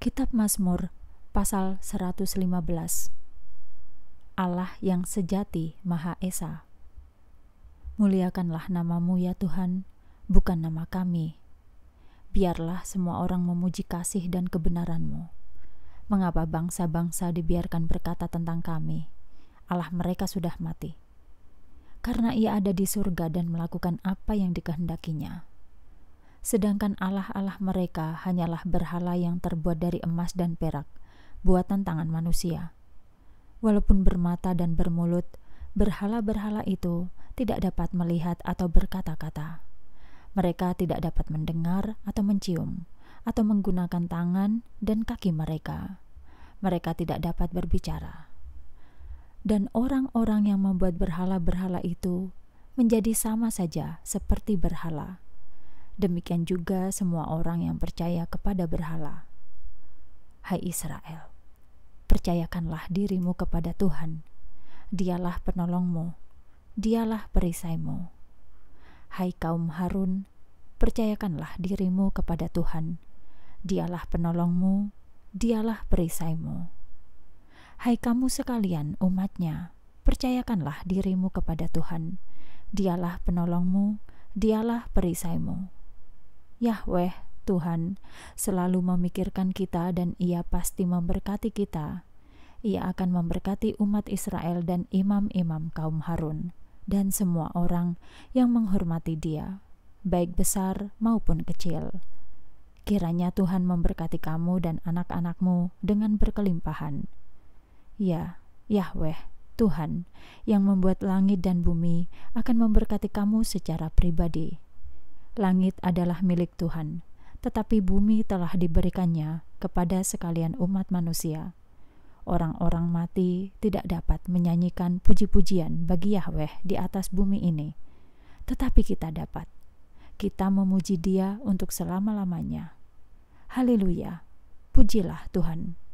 Kitab Mazmur pasal 115 Allah yang sejati Maha Esa Muliakanlah namamu ya Tuhan, bukan nama kami. Biarlah semua orang memuji kasih dan kebenaranmu. Mengapa bangsa-bangsa dibiarkan berkata tentang kami? Allah mereka sudah mati. Karena ia ada di surga dan melakukan apa yang dikehendakinya sedangkan allah-allah mereka hanyalah berhala yang terbuat dari emas dan perak, buatan tangan manusia. Walaupun bermata dan bermulut, berhala-berhala itu tidak dapat melihat atau berkata-kata. Mereka tidak dapat mendengar atau mencium, atau menggunakan tangan dan kaki mereka. Mereka tidak dapat berbicara. Dan orang-orang yang membuat berhala-berhala itu menjadi sama saja seperti berhala Demikian juga semua orang yang percaya kepada berhala. Hai Israel, percayakanlah dirimu kepada Tuhan. Dialah penolongmu, dialah perisaimu. Hai kaum Harun, percayakanlah dirimu kepada Tuhan. Dialah penolongmu, dialah perisaimu. Hai kamu sekalian umatnya, percayakanlah dirimu kepada Tuhan. Dialah penolongmu, dialah perisaimu. Yahweh, Tuhan, selalu memikirkan kita dan ia pasti memberkati kita. Ia akan memberkati umat Israel dan imam-imam kaum Harun dan semua orang yang menghormati dia, baik besar maupun kecil. Kiranya Tuhan memberkati kamu dan anak-anakmu dengan berkelimpahan. Ya, Yahweh, Tuhan, yang membuat langit dan bumi akan memberkati kamu secara pribadi Langit adalah milik Tuhan, tetapi bumi telah diberikannya kepada sekalian umat manusia. Orang-orang mati tidak dapat menyanyikan puji-pujian bagi Yahweh di atas bumi ini, tetapi kita dapat. Kita memuji Dia untuk selama-lamanya. Haleluya! Pujilah Tuhan!